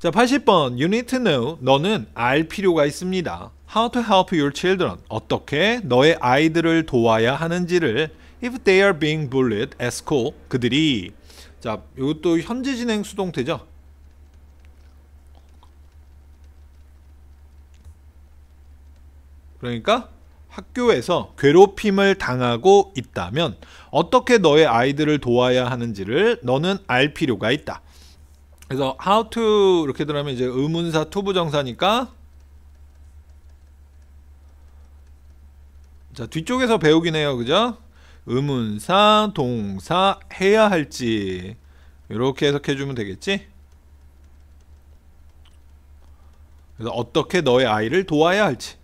자 80번 You need to know 너는 알 필요가 있습니다. How to help your children 어떻게 너의 아이들을 도와야 하는지를 If they are being bullied at school 그들이 자 이것도 현재 진행 수동태죠. 그러니까 학교에서 괴롭힘을 당하고 있다면 어떻게 너의 아이들을 도와야 하는지를 너는 알 필요가 있다. 그래서 how to 이렇게 들어가면 이제 의문사 투부정사니까 자 뒤쪽에서 배우긴 해요 그죠 의문사 동사 해야 할지 이렇게 해석해 주면 되겠지 그래서 어떻게 너의 아이를 도와야 할지